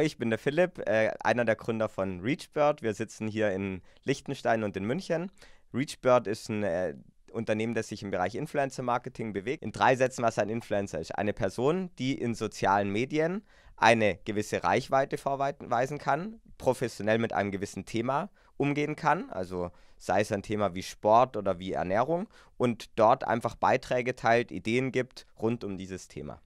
Ich bin der Philipp, äh, einer der Gründer von ReachBird. Wir sitzen hier in Liechtenstein und in München. ReachBird ist ein äh, Unternehmen, das sich im Bereich Influencer Marketing bewegt. In drei Sätzen, was ein Influencer ist. Eine Person, die in sozialen Medien eine gewisse Reichweite vorweisen kann, professionell mit einem gewissen Thema umgehen kann, also sei es ein Thema wie Sport oder wie Ernährung, und dort einfach Beiträge teilt, Ideen gibt rund um dieses Thema.